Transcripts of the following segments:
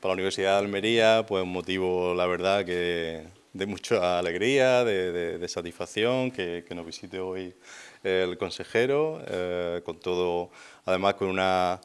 para la Universidad de Almería, pues motivo, la verdad, que de mucha alegría, de, satisfacción, que, nos visite hoy el consejero, eh, con todo, además con una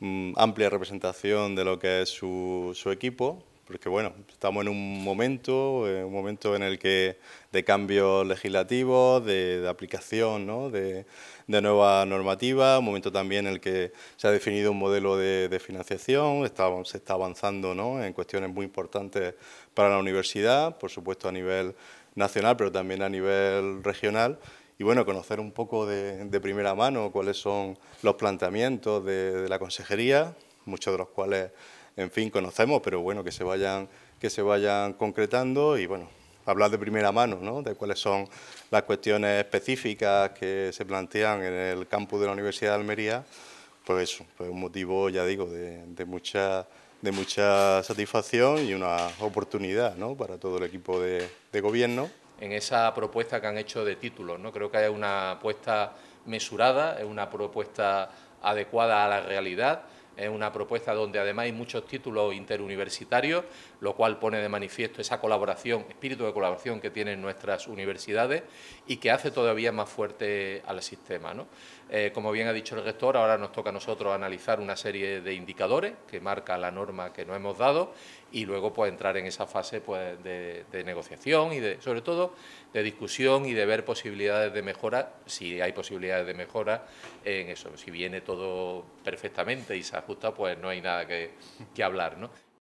mm, amplia representación de lo que es su equipo, porque bueno, estamos en un momento, eh, un momento en el que de cambios legislativos, de, aplicación de, nueva normativa, un momento también en el que se ha definido un modelo de, financiación, se está avanzando en cuestiones muy importantes para la universidad, por supuesto a nivel nacional, pero también a nivel regional, y bueno, conocer un poco de, primera mano cuáles son los planteamientos de la consejería, muchos de los cuales en fin, conocemos, pero bueno, que se vayan, que se vayan concretando y bueno, hablar de primera mano, ¿no? de cuáles son las cuestiones específicas que se plantean en el campus de la Universidad de Almería, pues eso, pues un motivo, ya digo, de, mucha satisfacción y una oportunidad ¿no? para todo el equipo de, gobierno. En esa propuesta que han hecho de títulos, ¿no? creo que hay una apuesta mesurada, es una propuesta adecuada a la realidad es una propuesta donde además hay muchos títulos interuniversitarios, lo cual pone de manifiesto esa colaboración, espíritu de colaboración que tienen nuestras universidades y que hace todavía más fuerte al sistema. Eh, como bien ha dicho el rector, ahora nos toca a nosotros analizar una serie de indicadores que marca la norma que nos hemos dado y luego pues entrar en esa fase pues, de, negociación y de, sobre todo de discusión y de ver posibilidades de mejora, si hay posibilidades de mejora en eso. Si viene todo perfectamente y se justo pues no hay nada que, hablar, ¿no?